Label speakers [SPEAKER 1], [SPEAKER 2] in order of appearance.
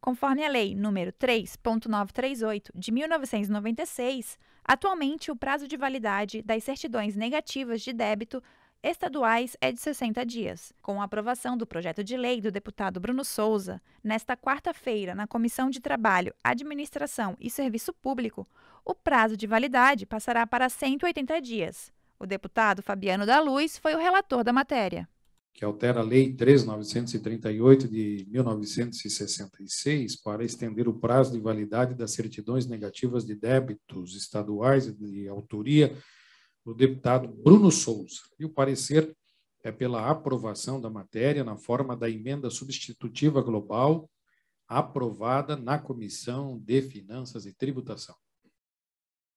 [SPEAKER 1] Conforme a Lei nº 3.938 de 1996, atualmente o prazo de validade das certidões negativas de débito estaduais é de 60 dias. Com a aprovação do projeto de lei do deputado Bruno Souza, nesta quarta-feira, na Comissão de Trabalho, Administração e Serviço Público, o prazo de validade passará para 180 dias. O deputado Fabiano da Luz foi o relator da matéria.
[SPEAKER 2] Que altera a Lei 3.938 de 1966 para estender o prazo de validade das certidões negativas de débitos estaduais de autoria do deputado Bruno Souza. E o parecer é pela aprovação da matéria na forma da emenda substitutiva global aprovada na Comissão de Finanças e Tributação.